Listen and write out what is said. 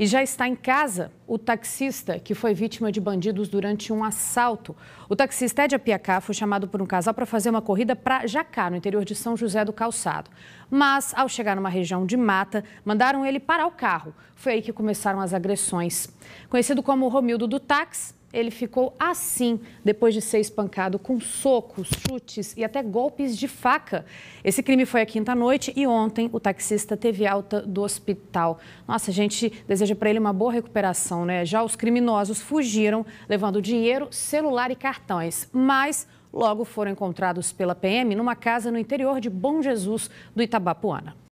E já está em casa o taxista que foi vítima de bandidos durante um assalto. O taxista Ed Apiacá foi chamado por um casal para fazer uma corrida para Jacá, no interior de São José do Calçado. Mas, ao chegar numa região de mata, mandaram ele parar o carro. Foi aí que começaram as agressões. Conhecido como Romildo do Táxi, ele ficou assim depois de ser espancado com socos, chutes e até golpes de faca. Esse crime foi à quinta-noite e ontem o taxista teve alta do hospital. Nossa, a gente deseja para ele uma boa recuperação, né? Já os criminosos fugiram levando dinheiro, celular e cartões, mas logo foram encontrados pela PM numa casa no interior de Bom Jesus do Itabapuana.